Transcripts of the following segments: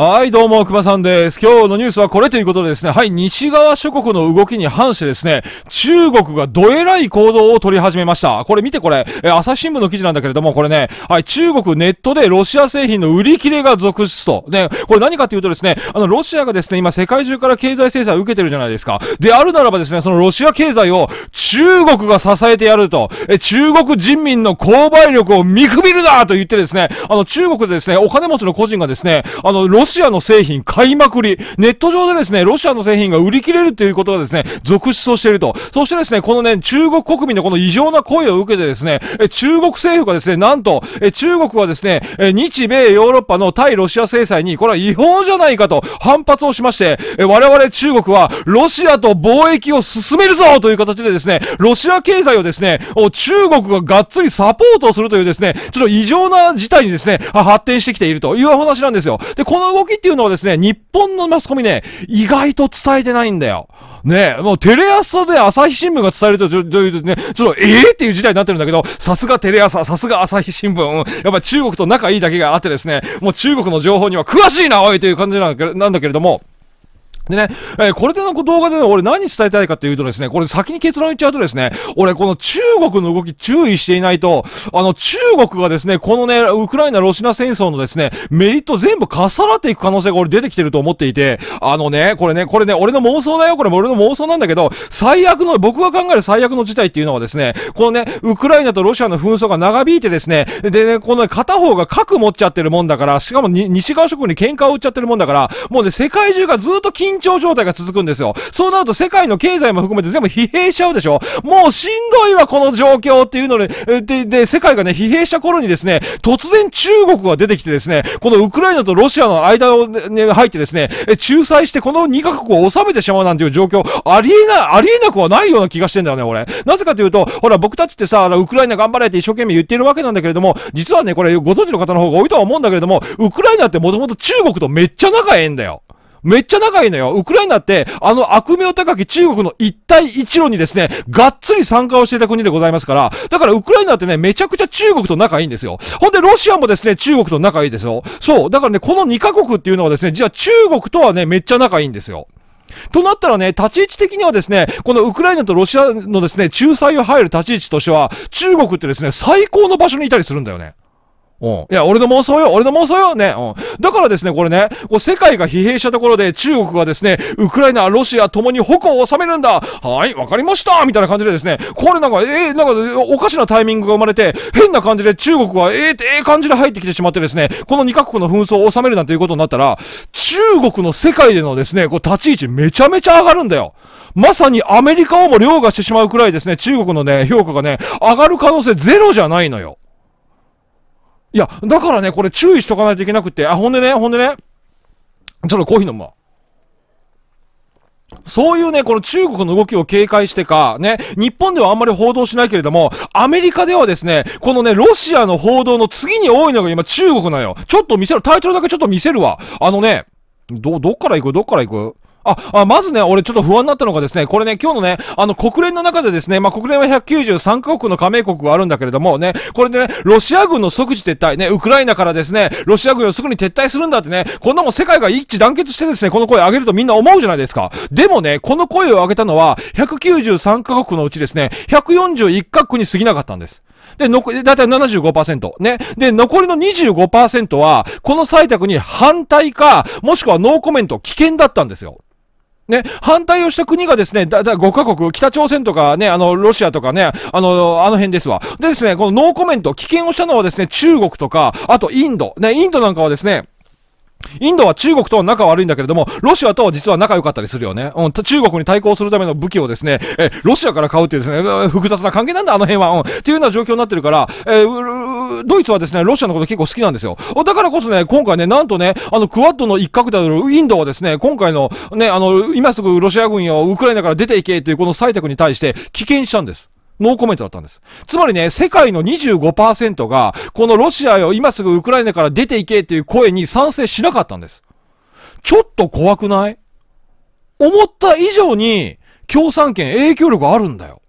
はい、どうも、熊さんです。今日のニュースはこれということでですね、はい、西側諸国の動きに反してですね、中国がどえらい行動を取り始めました。これ見てこれ、え朝日新聞の記事なんだけれども、これね、はい、中国ネットでロシア製品の売り切れが続出と。ね、これ何かっていうとですね、あの、ロシアがですね、今世界中から経済制裁を受けてるじゃないですか。であるならばですね、そのロシア経済を中国が支えてやると、え中国人民の購買力を見くびるなと言ってですね、あの、中国でですね、お金持ちの個人がですね、あの、ロシアシアの製品買いまくり、ネット上でですね、ロシアの製品が売り切れるということがですね、続出をしていると。そしてですね、このね、中国国民のこの異常な声を受けてですね、え中国政府がですね、なんと、え中国はですね、え日米ヨーロッパの対ロシア制裁に、これは違法じゃないかと反発をしまして、え我々中国はロシアと貿易を進めるぞという形でですね、ロシア経済をですね、中国ががっつりサポートをするというですね、ちょっと異常な事態にですね、発展してきているというお話なんですよ。で、この動きっていうのはですね、日本のマスコミね、意外と伝えてないんだよ。ねえ、もうテレ朝で朝日新聞が伝えると、ちょ、ちょ、ね、ちょっと、ええー、っていう事態になってるんだけど、さすがテレ朝、さすが朝日新聞、やっぱ中国と仲いいだけがあってですね、もう中国の情報には詳しいな、おいという感じなんだけれども、でね、えー、これでの動画で、ね、俺何伝えたいかっていうとですね、これ先に結論言っちゃうとですね、俺この中国の動き注意していないと、あの中国がですね、このね、ウクライナ・ロシア戦争のですね、メリット全部重なっていく可能性が俺出てきてると思っていて、あのね、これね、これね、俺の妄想だよ、これも俺の妄想なんだけど、最悪の、僕が考える最悪の事態っていうのはですね、このね、ウクライナとロシアの紛争が長引いてですね、でね、この、ね、片方が核持っちゃってるもんだから、しかも西側諸国に喧嘩を売っちゃってるもんだから、もうね、世界中がずっと緊緊張状態が続くんですよ。そうなると世界の経済も含めて全部疲弊しちゃうでしょもうしんどいわ、この状況っていうので、で、で、世界がね、疲弊した頃にですね、突然中国が出てきてですね、このウクライナとロシアの間をね、入ってですね、仲裁してこの2カ国を収めてしまうなんていう状況、ありえなありえなくはないような気がしてんだよね、俺。なぜかというと、ほら、僕たちってさ、ウクライナ頑張れって一生懸命言ってるわけなんだけれども、実はね、これご存知の方の方が多いとは思うんだけれども、ウクライナってもともと中国とめっちゃ仲ええんだよ。めっちゃ仲いいのよ。ウクライナって、あの悪名高き中国の一帯一路にですね、がっつり参加をしていた国でございますから、だからウクライナってね、めちゃくちゃ中国と仲いいんですよ。ほんで、ロシアもですね、中国と仲いいですよ。そう。だからね、この2カ国っていうのはですね、じゃあ中国とはね、めっちゃ仲いいんですよ。となったらね、立ち位置的にはですね、このウクライナとロシアのですね、仲裁を入る立ち位置としては、中国ってですね、最高の場所にいたりするんだよね。うん。いや、俺の妄想よ俺の妄想よね。うん。だからですね、これね、こう世界が疲弊したところで中国がですね、ウクライナ、ロシアともに矛を収めるんだはい、わかりましたみたいな感じでですね、これなんか、えー、なんか、おかしなタイミングが生まれて、変な感じで中国は、えー、えー、感じで入ってきてしまってですね、この2カ国の紛争を収めるなんていうことになったら、中国の世界でのですね、こう立ち位置めちゃめちゃ上がるんだよ。まさにアメリカをも凌駕してしまうくらいですね、中国のね、評価がね、上がる可能性ゼロじゃないのよ。いや、だからね、これ注意しとかないといけなくて。あ、ほんでね、ほんでね。ちょっとコーヒー飲むわ。そういうね、この中国の動きを警戒してか、ね、日本ではあんまり報道しないけれども、アメリカではですね、このね、ロシアの報道の次に多いのが今中国なのよ。ちょっと見せる、タイトルだけちょっと見せるわ。あのね、ど、どっから行くどっから行くあ、あ、まずね、俺ちょっと不安になったのがですね、これね、今日のね、あの、国連の中でですね、まあ、国連は193カ国の加盟国があるんだけれども、ね、これでね、ロシア軍の即時撤退、ね、ウクライナからですね、ロシア軍をすぐに撤退するんだってね、こんなもん世界が一致団結してですね、この声を上げるとみんな思うじゃないですか。でもね、この声を上げたのは、193カ国のうちですね、141カ国に過ぎなかったんです。で、残り、だいたい75%。ね。で、残りの25%は、この採択に反対か、もしくはノーコメント、危険だったんですよ。ね、反対をした国がですね、だ、だ、5カ国、北朝鮮とかね、あの、ロシアとかね、あの、あの辺ですわ。でですね、このノーコメント、棄権をしたのはですね、中国とか、あとインド。ね、インドなんかはですね、インドは中国とは仲悪いんだけれども、ロシアとは実は仲良かったりするよね。うん、中国に対抗するための武器をですね、え、ロシアから買うっていうですね、複雑な関係なんだ、あの辺は。うん、っていうような状況になってるから、えー、ドイツはですね、ロシアのこと結構好きなんですよ。だからこそね、今回ね、なんとね、あの、クワッドの一角であるインドはですね、今回の、ね、あの、今すぐロシア軍をウクライナから出ていけというこの採択に対して、棄権したんです。ノーコメントだったんです。つまりね、世界の25%が、このロシアを今すぐウクライナから出ていけっていう声に賛成しなかったんです。ちょっと怖くない思った以上に、共産権影響力あるんだよ。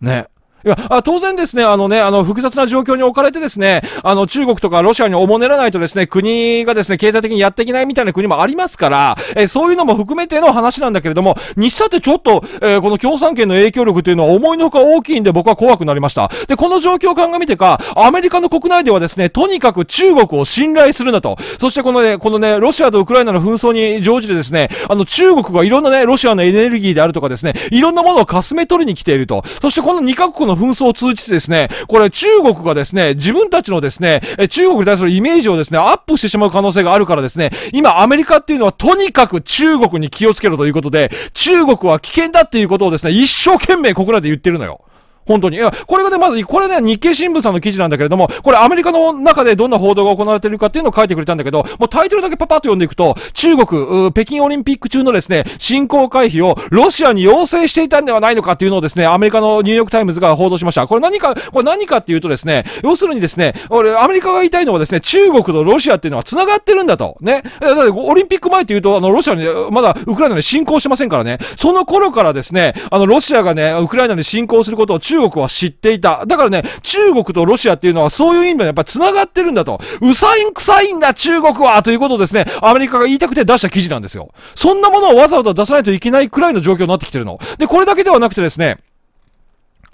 ね。いや、あ当然ですね、あのね、あの、複雑な状況に置かれてですね、あの、中国とかロシアにおもねらないとですね、国がですね、経済的にやっていけないみたいな国もありますから、えー、そういうのも含めての話なんだけれども、日しってちょっと、えー、この共産権の影響力というのは思いのほか大きいんで僕は怖くなりました。で、この状況を鑑みてか、アメリカの国内ではですね、とにかく中国を信頼するなと。そしてこのね、このね、ロシアとウクライナの紛争に乗じてですね、あの、中国がいろんなね、ロシアのエネルギーであるとかですね、いろんなものをかすめ取りに来ていると。そしてこの2カ国のの紛争を通じてですね、これ中国がですね、自分たちのですね、中国に対するイメージをですね、アップしてしまう可能性があるからですね、今アメリカっていうのはとにかく中国に気をつけろということで、中国は危険だっていうことをですね、一生懸命国内で言ってるのよ。本当に。いや、これがね、まず、これね、日経新聞さんの記事なんだけれども、これアメリカの中でどんな報道が行われているかっていうのを書いてくれたんだけど、もうタイトルだけパパッと読んでいくと、中国、北京オリンピック中のですね、進行回避をロシアに要請していたんではないのかっていうのをですね、アメリカのニューヨークタイムズが報道しました。これ何か、これ何かっていうとですね、要するにですね、俺、アメリカが言いたいのはですね、中国とロシアっていうのは繋がってるんだと。ね。だって、オリンピック前っていうと、あの、ロシアに、まだウクライナに侵攻してませんからね、その頃からですね、あの、ロシアがね、ウクライナに侵攻することを中中国は知っていた。だからね、中国とロシアっていうのはそういう意味でやっぱ繋がってるんだと。うさいんくさいんだ中国はということですね、アメリカが言いたくて出した記事なんですよ。そんなものをわざわざ出さないといけないくらいの状況になってきてるの。で、これだけではなくてですね、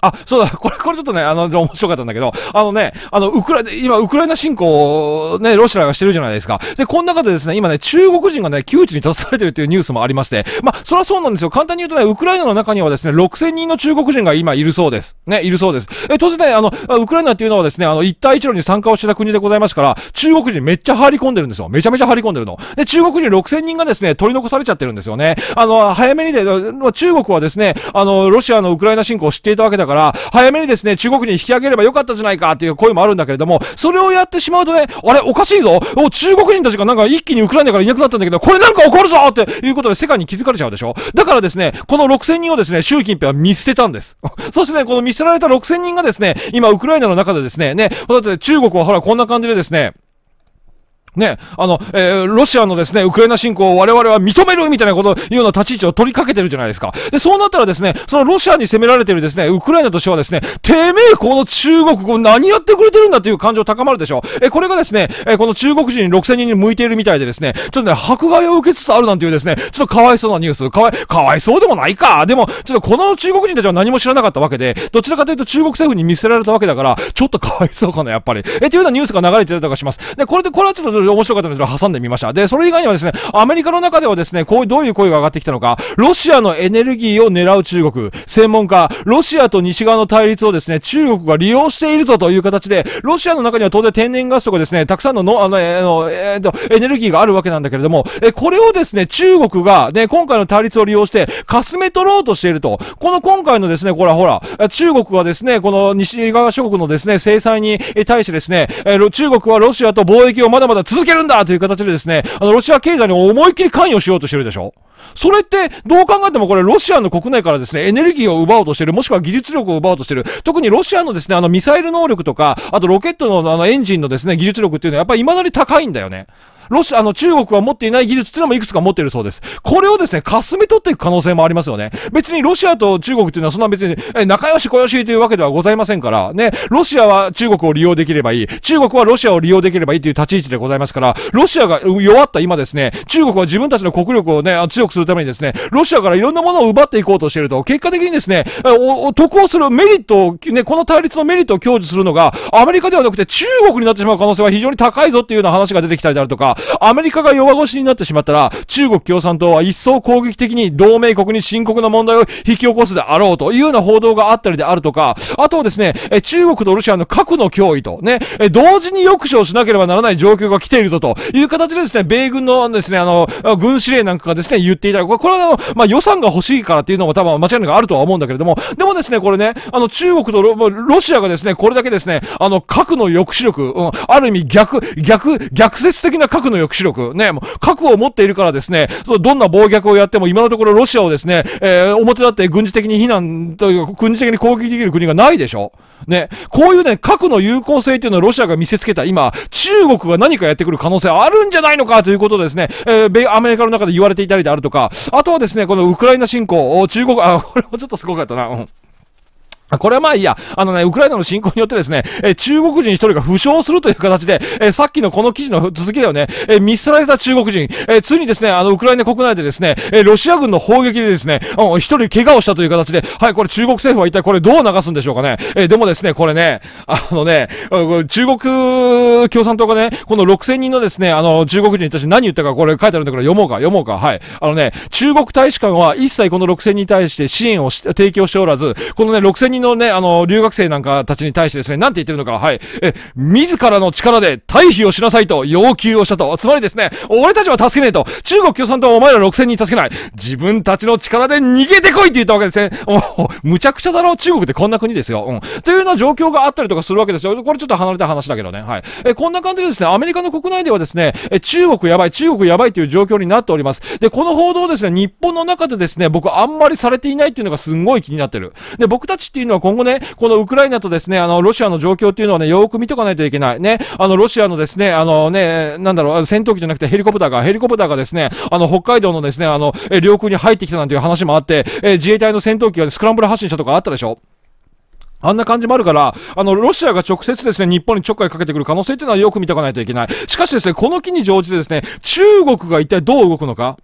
あ、そうだ、これ、これちょっとね、あの、面白かったんだけど、あのね、あの、ウクライナ、今、ウクライナ侵攻をね、ロシアがしてるじゃないですか。で、この中でですね、今ね、中国人がね、窮地に立たされてるというニュースもありまして、まあ、そりゃそうなんですよ。簡単に言うとね、ウクライナの中にはですね、6000人の中国人が今いるそうです。ね、いるそうです。え、当然ね、あの、ウクライナっていうのはですね、あの、一帯一路に参加をしてた国でございますから、中国人めっちゃ張り込んでるんですよ。めちゃめちゃ張り込んでるの。で、中国人6000人がですね、取り残されちゃってるんですよね。あの、早めにで、中国はですね、あの、ロシアのウクライナ侵攻を知っていたわけだから、から、早めにですね、中国に引き上げればよかったじゃないかっていう声もあるんだけれども、それをやってしまうとね、あれ、おかしいぞお中国人たちがなんか一気にウクライナからいなくなったんだけど、これなんか怒るぞっていうことで世界に気づかれちゃうでしょだからですね、この6000人をですね、習近平は見捨てたんです。そしてね、この見捨てられた6000人がですね、今ウクライナの中でですね、ね、だって中国はほらこんな感じでですね、ね、あの、えー、ロシアのですね、ウクライナ侵攻を我々は認めるみたいなこと、いうような立ち位置を取りかけてるじゃないですか。で、そうなったらですね、そのロシアに攻められてるですね、ウクライナとしてはですね、てめえこの中国語何やってくれてるんだという感情高まるでしょえ、これがですね、えこの中国人6000人に向いているみたいでですね、ちょっとね、迫害を受けつつあるなんていうですね、ちょっとかわいそうなニュース、かわい、かわいそうでもないか。でも、ちょっとこの中国人たちは何も知らなかったわけで、どちらかというと中国政府に見せられたわけだから、ちょっとかわいそうかな、やっぱり。え、というようなニュースが流れてたりとかします。で、これで、これはちょっと面白かったので、挟んでみました。で、それ以外にはですね、アメリカの中ではですね、こういう、どういう声が上がってきたのか、ロシアのエネルギーを狙う中国、専門家、ロシアと西側の対立をですね、中国が利用しているぞという形で、ロシアの中には当然天然ガスとかですね、たくさんのの、あの、えー、えー、と、エネルギーがあるわけなんだけれども、え、これをですね、中国が、ね、今回の対立を利用して、かすめ取ろうとしていると。この今回のですね、これはほら、中国はですね、この西側諸国のですね、制裁に対してですね、え中国はロシアと貿易をまだまだ続けるんだという形でですね、あの、ロシア経済に思いっきり関与しようとしてるでしょそれって、どう考えてもこれ、ロシアの国内からですね、エネルギーを奪おうとしてる、もしくは技術力を奪おうとしてる。特にロシアのですね、あの、ミサイル能力とか、あとロケットのあの、エンジンのですね、技術力っていうのは、やっぱり未だに高いんだよね。ロシア、あの、中国は持っていない技術っていうのもいくつか持ってるそうです。これをですね、かすめ取っていく可能性もありますよね。別にロシアと中国っていうのはそんな別に、え、仲良し小良しというわけではございませんから、ね、ロシアは中国を利用できればいい。中国はロシアを利用できればいいという立ち位置でございますから、ロシアが弱った今ですね、中国は自分たちの国力をね、強くするためにですね、ロシアからいろんなものを奪っていこうとしていると、結果的にですね、得をするメリットを、ね、この対立のメリットを享受するのが、アメリカではなくて中国になってしまう可能性は非常に高いぞっていうような話が出てきたりであるとか、アメリカが弱腰になってしまったら、中国共産党は一層攻撃的に同盟国に深刻な問題を引き起こすであろうというような報道があったりであるとか、あとはですね、中国とロシアの核の脅威と、ね、同時に抑止をしなければならない状況が来ているぞという形でですね、米軍のですね、あの、軍司令なんかがですね、言っっていただく。これはあの、まあ、予算が欲しいからっていうのも多分間違いなくあるとは思うんだけれども、でもですね、これね、あの、中国とロシアがですね、これだけですね、あの、核の抑止力、うん、ある意味逆、逆、逆説的な核の抑止力、ね、もう核を持っているからですね、そのどんな暴虐をやっても今のところロシアをですね、えー、表立って軍事的に非難というか、軍事的に攻撃できる国がないでしょ。ね、こういうね、核の有効性っていうのをロシアが見せつけた今、中国が何かやってくる可能性あるんじゃないのかということですね、えー、米、アメリカの中で言われていたりであるととか、あとはですね、このウクライナ侵攻、中国、あ、これもちょっとすごかったな。うんこれはまあいいや。あのね、ウクライナの侵攻によってですね、え中国人一人が負傷するという形で、えさっきのこの記事の続きだよね、え見捨てられた中国人、えついにですね、あの、ウクライナ国内でですね、えロシア軍の砲撃でですね、一人怪我をしたという形で、はい、これ中国政府は一体これどう流すんでしょうかね。えでもですね、これね、あのね、中国共産党がね、この6000人のですね、あの、中国人に対して何言ったかこれ書いてあるんだから読もうか、読もうか、はい。あのね、中国大使館は一切この6000人に対して支援をし提供しておらず、このね、6000人のね、あの、留学生なんかたちに対してですね、なんて言ってるのか、はい、え、自らの力で退避をしなさいと要求をしたと。つまりですね、俺たちは助けねえと。中国共産党はお前ら6000人助けない。自分たちの力で逃げてこいって言ったわけですね。おむちゃくちゃだろ中国ってこんな国ですよ。うん。というような状況があったりとかするわけですよ。これちょっと離れた話だけどね。はい。え、こんな感じでですね、アメリカの国内ではですね、え、中国やばい、中国やばいという状況になっております。で、この報道ですね、日本の中でですね、僕あんまりされていないっていうのがすんごい気になってる。で、僕たちっていうのは今後ね、このウクライナとですね、あの、ロシアの状況っていうのはね、よく見とかないといけない。ね、あの、ロシアのですね、あのね、なんだろう、戦闘機じゃなくてヘリコプターが、ヘリコプターがですね、あの、北海道のですね、あの、領空に入ってきたなんていう話もあって、えー、自衛隊の戦闘機が、ね、スクランブル発進したとかあったでしょあんな感じもあるから、あの、ロシアが直接ですね、日本にちょっかいかけてくる可能性っていうのはよく見とかないといけない。しかしですね、この機に乗じてですね、中国が一体どう動くのか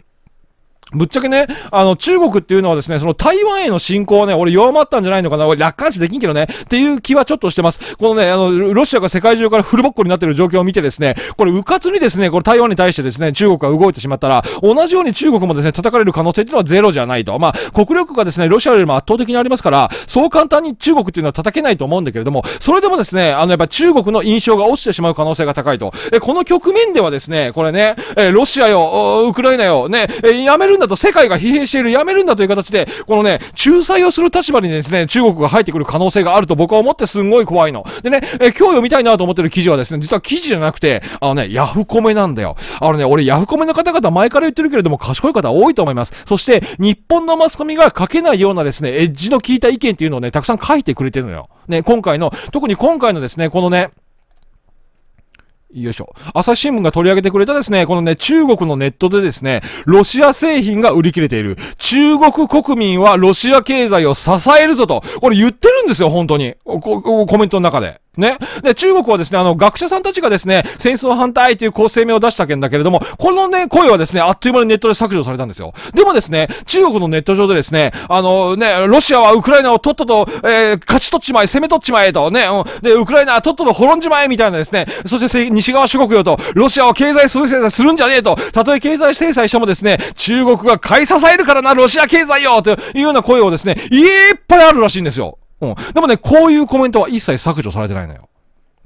ぶっちゃけね、あの、中国っていうのはですね、その台湾への侵攻はね、俺弱まったんじゃないのかな、俺楽観視できんけどね、っていう気はちょっとしてます。このね、あの、ロシアが世界中からフルボッコになってる状況を見てですね、これ、うかつにですね、これ台湾に対してですね、中国が動いてしまったら、同じように中国もですね、叩かれる可能性っていうのはゼロじゃないと。まあ、国力がですね、ロシアよりも圧倒的にありますから、そう簡単に中国っていうのは叩けないと思うんだけれども、それでもですね、あの、やっぱ中国の印象が落ちてしまう可能性が高いと。え、この局面ではですね、これね、え、ロシアよ、ウクライナよ、ね、え、やめるんだだと世界が疲弊している、やめるんだという形で、このね、仲裁をする立場にですね、中国が入ってくる可能性があると僕は思ってすんごい怖いの。でね、え今日読みたいなと思ってる記事はですね、実は記事じゃなくて、あのね、ヤフコメなんだよ。あのね、俺ヤフコメの方々前から言ってるけれども、賢い方多いと思います。そして、日本のマスコミが書けないようなですね、エッジの効いた意見っていうのをね、たくさん書いてくれてるのよ。ね、今回の、特に今回のですね、このね、よいしょ。朝日新聞が取り上げてくれたですね、このね、中国のネットでですね、ロシア製品が売り切れている。中国国民はロシア経済を支えるぞと、これ言ってるんですよ、本当に。コメントの中で。ね。で、中国はですね、あの、学者さんたちがですね、戦争反対という構成声明を出した件だけれども、このね、声はですね、あっという間にネットで削除されたんですよ。でもですね、中国のネット上でですね、あのね、ロシアはウクライナをとっとと、えー、勝ち取っちまえ、攻め取っちまえとね、うん、で、ウクライナはとっとと滅んじまえみたいなですね、そして西側諸国よと、ロシアを経済制裁するんじゃねえと、たとえ経済制裁してもですね、中国が買い支えるからな、ロシア経済よというような声をですね、いっぱいあるらしいんですよ。うん。でもね、こういうコメントは一切削除されてないのよ。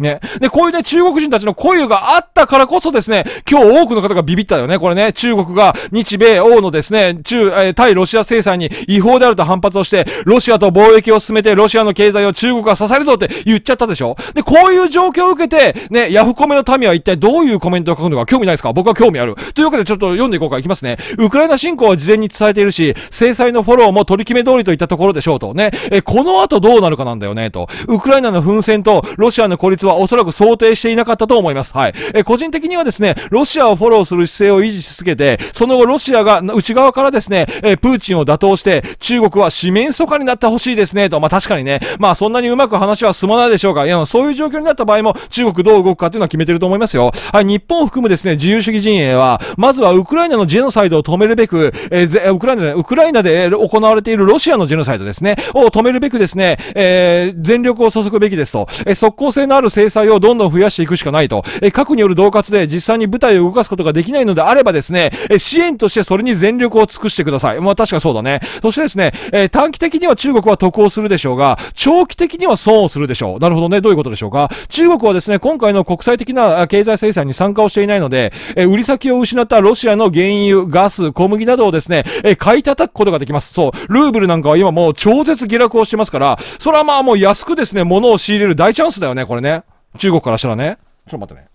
ね。で、こういうね、中国人たちの固有があったからこそですね、今日多くの方がビビったよね。これね、中国が日米欧のですね、中、えー、対ロシア制裁に違法であると反発をして、ロシアと貿易を進めて、ロシアの経済を中国が支えるぞって言っちゃったでしょで、こういう状況を受けて、ね、ヤフコメの民は一体どういうコメントを書くのか興味ないですか僕は興味ある。というわけでちょっと読んでいこうか。いきますね。ウクライナ侵攻は事前に伝えているし、制裁のフォローも取り決め通りといったところでしょうと。ね。え、この後どうなるかなんだよね、と。ウクライナの奮戦とロシアの孤立ははおそらく想定していなかったと思います。はい。え個人的にはですね、ロシアをフォローする姿勢を維持し続けて、その後ロシアが内側からですね、えプーチンを打倒して、中国は四面楚歌になってほしいですね、と。まあ確かにね、まあそんなにうまく話は進まないでしょうが、いや、そういう状況になった場合も中国どう動くかっていうのは決めてると思いますよ。はい、日本を含むですね、自由主義陣営は、まずはウクライナのジェノサイドを止めるべく、えー、ウクライナで、ウクライナで行われているロシアのジェノサイドですね、を止めるべくですね、えー、全力を注ぐべきですと、えー、速攻性のある制裁をどんどん増やしていくしかないと。え核による恫喝で実際に部隊を動かすことができないのであればですね、え支援としてそれに全力を尽くしてください。まあ確かそうだね。そしてですね、え短期的には中国は得をするでしょうが、長期的には損をするでしょう。なるほどね。どういうことでしょうか。中国はですね、今回の国際的な経済制裁に参加をしていないので、え売り先を失ったロシアの原油、ガス、小麦などをですね、え買い叩くことができます。そう。ルーブルなんかは今もう超絶下落をしてますから、それはまあもう安くですね、物を仕入れる大チャンスだよね、これね。中国からしたらねちょっと待ってね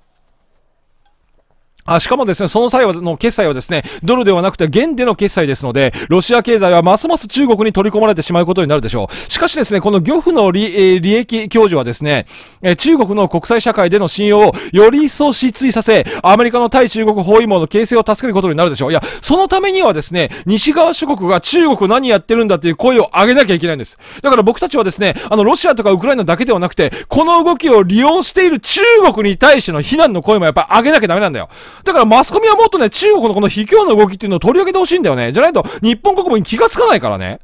あしかもですね、その際の決済はですね、ドルではなくて元での決済ですので、ロシア経済はますます中国に取り込まれてしまうことになるでしょう。しかしですね、この漁夫の利,、利益享受はですね、え中国の国際社会での信用をより一層失墜させ、アメリカの対中国包囲網の形成を助けることになるでしょう。いや、そのためにはですね、西側諸国が中国何やってるんだっていう声を上げなきゃいけないんです。だから僕たちはですね、あの、ロシアとかウクライナだけではなくて、この動きを利用している中国に対しての非難の声もやっぱ上げなきゃダメなんだよ。だからマスコミはもっとね、中国のこの卑怯な動きっていうのを取り上げてほしいんだよね。じゃないと、日本国民気がつかないからね。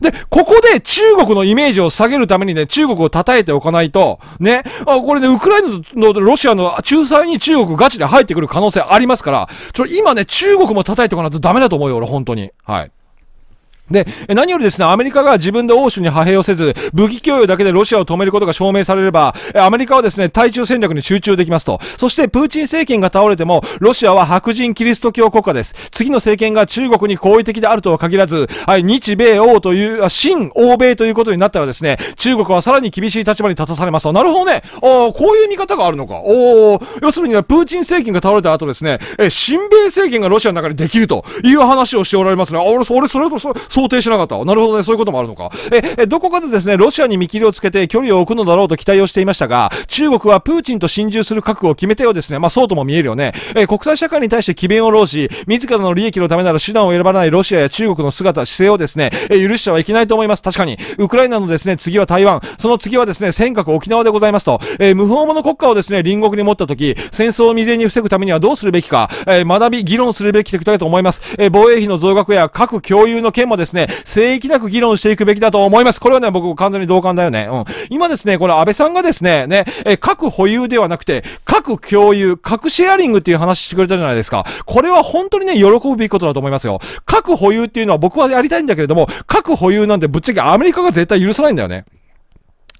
で、ここで中国のイメージを下げるためにね、中国を叩いておかないと、ね、あ、これね、ウクライナのロシアの仲裁に中国ガチで入ってくる可能性ありますから、ちょ、今ね、中国も叩いておかないとダメだと思うよ、俺、本当に。はい。で、何よりですね、アメリカが自分で欧州に派兵をせず、武器供与だけでロシアを止めることが証明されれば、アメリカはですね、対中戦略に集中できますと。そして、プーチン政権が倒れても、ロシアは白人キリスト教国家です。次の政権が中国に好意的であるとは限らず、はい、日米欧という、新欧米ということになったらですね、中国はさらに厳しい立場に立たされますと。なるほどね。おこういう見方があるのか。お要するに、プーチン政権が倒れた後ですね、え、新米政権がロシアの中にできるという話をしておられますね。あ、俺、それ、それと、そ想定しなかった。なるほどね、そういうこともあるのか。え、えどこかでですね、ロシアに見切りをつけて距離を置くのだろうと期待をしていましたが、中国はプーチンと心中する覚悟を決めてようですね。まあ、そうとも見えるよね。え、国際社会に対して機弁を労し、自らの利益のためなら手段を選ばないロシアや中国の姿、姿勢をですね、え、許してはいけないと思います。確かに。ウクライナのですね、次は台湾、その次はですね、尖閣沖縄でございますと、え無法者国家をですね、隣国に持った時、戦争を未然に防ぐためにはどうするべきか、え学び、議論するべきといと思います。え防衛費の増額や各共有の件もですねですね、正義なく議論していくべきだと思います。これはね、僕完全に同感だよね。うん。今ですね、これ安倍さんがですね、ね、え、各保有ではなくて、各共有、核シェアリングっていう話してくれたじゃないですか。これは本当にね、喜ぶべきことだと思いますよ。各保有っていうのは僕はやりたいんだけれども、各保有なんでぶっちゃけアメリカが絶対許さないんだよね。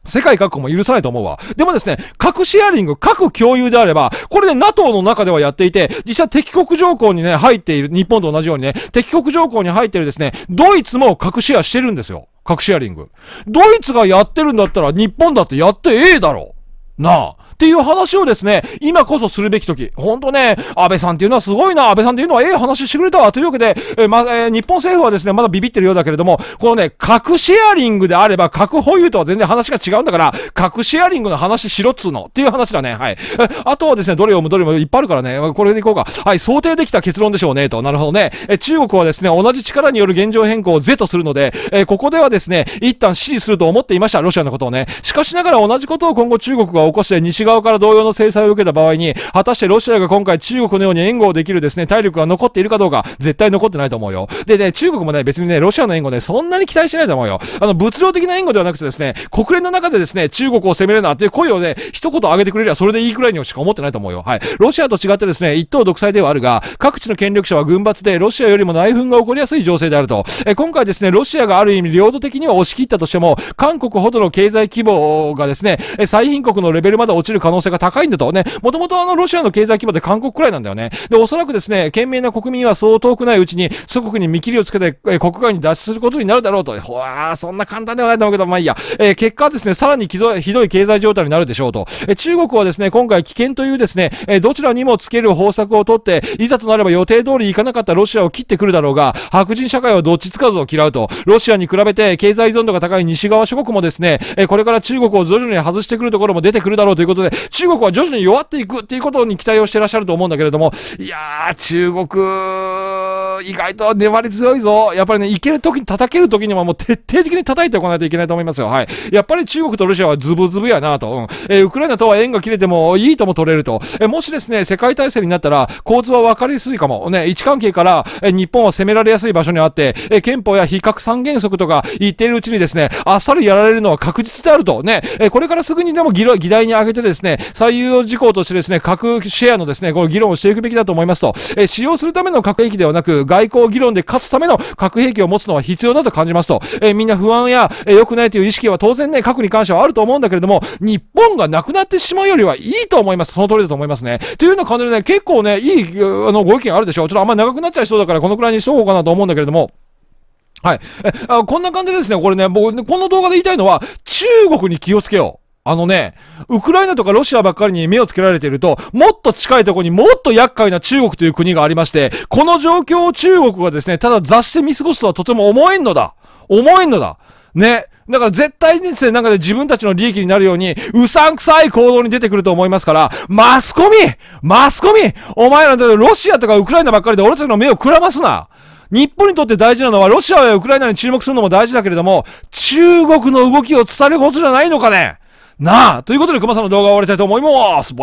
世界各国も許さないと思うわ。でもですね、核シェアリング、核共有であれば、これね、NATO の中ではやっていて、実際敵国条項にね、入っている、日本と同じようにね、敵国条項に入っているですね、ドイツも核シェアしてるんですよ。核シェアリング。ドイツがやってるんだったら、日本だってやってええだろ。なあ。っていう話をですね、今こそするべき時。ほんとね、安倍さんっていうのはすごいな、安倍さんっていうのはええ話してくれたわ。というわけで、えー、ま、えー、日本政府はですね、まだビビってるようだけれども、このね、核シェアリングであれば、核保有とは全然話が違うんだから、核シェアリングの話しろっつうの。っていう話だね。はい。あとはですね、どれ読むどれもいっぱいあるからね。これでいこうか。はい、想定できた結論でしょうね。と。なるほどね。え、中国はですね、同じ力による現状変更を是とするので、えー、ここではですね、一旦支持すると思っていました。ロシアのことをね。しかしながら同じことを今後中国が起こして、西側側から同様の制裁を受けた場合に、果たしてロシアが今回中国のように援護をできるですね、体力が残っているかどうか、絶対残ってないと思うよ。でね、中国もね、別にね、ロシアの援護ね、そんなに期待してないと思うよ。あの、物量的な援護ではなくてですね、国連の中でですね、中国を攻めるなっていう声をね、一言上げてくれりゃそれでいいくらいにしか思ってないと思うよ。はい。ロシアと違ってですね、一党独裁ではあるが、各地の権力者は軍閥で、ロシアよりも内紛が起こりやすい情勢であると。え今回ですね、ロシアがある意味領土的には押し切ったとしても、韓国ほどの経済規模がですね、最貧国のレベルまで落ちるる可能性が高いんだとね、もともとあのロシアの経済規模で韓国くらいなんだよね。で、おそらくですね、賢明な国民はそう遠くないうちに、祖国に見切りをつけて、え国外に脱出することになるだろうと。ほわー、そんな簡単ではないと思うけど、まあいいや。えー、結果はですね、さらにひどい経済状態になるでしょうと。えー、中国はですね、今回危険というですね、えー、どちらにもつける方策をとって、いざとなれば予定通り行かなかったロシアを切ってくるだろうが、白人社会はどっちつかずを嫌うと。ロシアに比べて経済依存度が高い西側諸国もですね、えこれから中国を徐々に外してくるところも出てくるだろうということで、中国は徐々に弱っていくっていうことに期待をしてらっしゃると思うんだけれども、いやー、中国、意外と粘り強いぞ。やっぱりね、いけるときに叩けるときにはもう徹底的に叩いておかないといけないと思いますよ。はい。やっぱり中国とロシアはズブズブやなと。うん。えー、ウクライナとは縁が切れてもいいとも取れると。えー、もしですね、世界大戦になったら構図は分かりやすいかも。ね、位置関係から、えー、日本は攻められやすい場所にあって、えー、憲法や非核三原則とか言っているうちにですね、あっさりやられるのは確実であると。ね、えー、これからすぐにでも議議題に挙げてですね、採用事項としてですね、核シェアのですね、この議論をしていくべきだと思いますと。えー、使用するための核兵器ではなく、外交議論で勝つための核兵器を持つのは必要だと感じますと、えー、みんな不安や、えー、良くないという意識は当然ね、核に関してはあると思うんだけれども、日本がなくなってしまうよりはいいと思います。その通りだと思いますね。というような感じでね、結構ね、いい、あの、ご意見あるでしょう。ちょっとあんま長くなっちゃいそうだから、このくらいにしとこうかなと思うんだけれども、はい。え、あこんな感じですね。これね、僕、この動画で言いたいのは、中国に気をつけよう。あのね、ウクライナとかロシアばっかりに目をつけられていると、もっと近いとこにもっと厄介な中国という国がありまして、この状況を中国がですね、ただ雑して見過ごすとはとても思えんのだ。思えんのだ。ね。だから絶対にですね、なんかで自分たちの利益になるように、うさんくさい行動に出てくると思いますから、マスコミマスコミお前らロシアとかウクライナばっかりで俺たちの目をくらますな日本にとって大事なのは、ロシアやウクライナに注目するのも大事だけれども、中国の動きを伝えることじゃないのかねなあということで、熊さんの動画を終わりたいと思います。